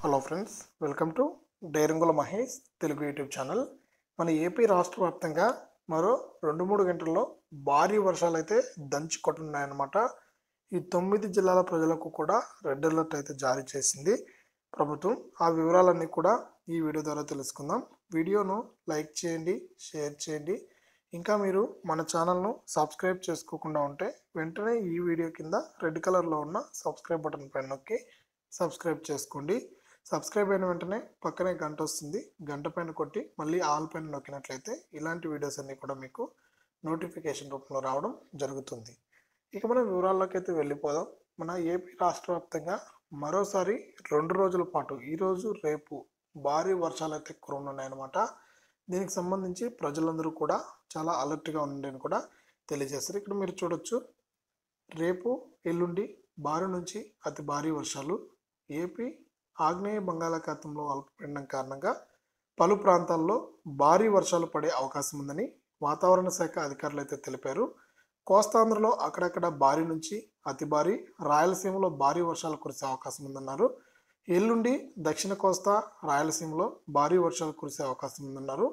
hello friends welcome to డైరంగుల Mahesh Telugu YouTube channel మన AP రాష్ట్ర వ్యాప్తంగా మరో రెండు మూడు గంటల్లో భారీ వర్షాలు అయితే దంచి కొట్టున్నాయన్నమాట ఈ తొమ్మిది జిల్లాల ప్రజలకు కూడా రెడ్ అలర్ట్ అయితే జారీ చేసింది ప్రభుత్వం ఆ వివరాలన్నీ కూడా ఈ వీడియో ద్వారా తెలుసుకుందాం వీడియోను లైక్ చేయండి షేర్ చేయండి ఇంకా మీరు మన ఛానల్ను సబ్స్క్రైబ్ చేసుకోకుండా ఉంటే వెంటనే ఈ వీడియో కింద రెడ్ కలర్లో ఉన్న సబ్స్క్రైబ్ బటన్ పైన నొక్కి సబ్స్క్రైబ్ చేసుకోండి సబ్స్క్రైబ్ అయిన వెంటనే పక్కనే గంట వస్తుంది గంట పైన కొట్టి మళ్ళీ ఆల్ పైన నొక్కినట్లయితే ఇలాంటి వీడియోస్ అన్నీ కూడా మీకు నోటిఫికేషన్ రూపంలో రావడం జరుగుతుంది ఇక మనం వివరాల్లోకి అయితే వెళ్ళిపోదాం మన ఏపీ రాష్ట్ర వ్యాప్తంగా మరోసారి రెండు రోజుల పాటు ఈరోజు రేపు భారీ వర్షాలు అయితే ఉన్నాయన్నమాట దీనికి సంబంధించి ప్రజలందరూ కూడా చాలా అలర్ట్గా ఉండండి కూడా తెలియజేస్తారు ఇక్కడ మీరు చూడొచ్చు రేపు ఎల్లుండి భారీ నుంచి అతి భారీ వర్షాలు ఏపీ ఆగ్నేయ బంగాళాఖాతంలో అల్పపీడనం కారణంగా పలు ప్రాంతాల్లో భారీ వర్షాలు పడే అవకాశం ఉందని వాతావరణ శాఖ అధికారులు అయితే తెలిపారు కోస్తాంధ్రలో అక్కడక్కడ భారీ నుంచి అతి భారీ రాయలసీమలో భారీ వర్షాలు కురిసే అవకాశం ఉందన్నారు ఎల్లుండి దక్షిణ కోస్తా రాయలసీమలో భారీ వర్షాలు కురిసే అవకాశం ఉందన్నారు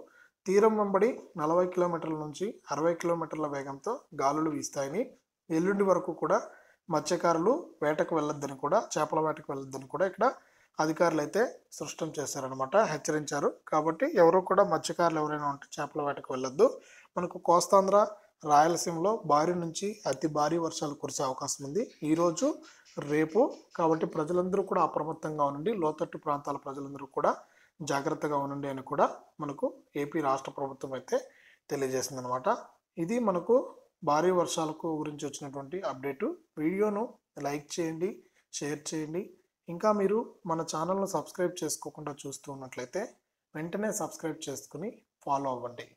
తీరం వెంబడి నలభై కిలోమీటర్ల నుంచి అరవై కిలోమీటర్ల వేగంతో గాలులు వీస్తాయని ఎల్లుండి వరకు కూడా మత్స్యకారులు వేటకు వెళ్ళొద్దని కూడా చేపల వేటకు వెళ్ళొద్దని కూడా ఇక్కడ అధికారులు అయితే సృష్టం చేశారనమాట హెచ్చరించారు కాబట్టి ఎవరు కూడా మత్స్యకారులు ఎవరైనా ఉంటే చేపల వేటకు వెళ్ళొద్దు మనకు కోస్తాంధ్ర రాయలసీమలో భారీ నుంచి అతి భారీ వర్షాలు కురిసే అవకాశం ఉంది ఈరోజు రేపు కాబట్టి ప్రజలందరూ కూడా అప్రమత్తంగా ఉండండి లోతట్టు ప్రాంతాల ప్రజలందరూ కూడా జాగ్రత్తగా ఉండండి అని కూడా మనకు ఏపీ రాష్ట్ర ప్రభుత్వం అయితే తెలియజేసింది అనమాట ఇది మనకు భారీ వర్షాలకు గురించి వచ్చినటువంటి అప్డేటు వీడియోను లైక్ చేయండి షేర్ చేయండి ఇంకా మీరు మన ఛానల్ను సబ్స్క్రైబ్ చేసుకోకుండా చూస్తూ ఉన్నట్లయితే వెంటనే సబ్స్క్రైబ్ చేసుకుని ఫాలో అవ్వండి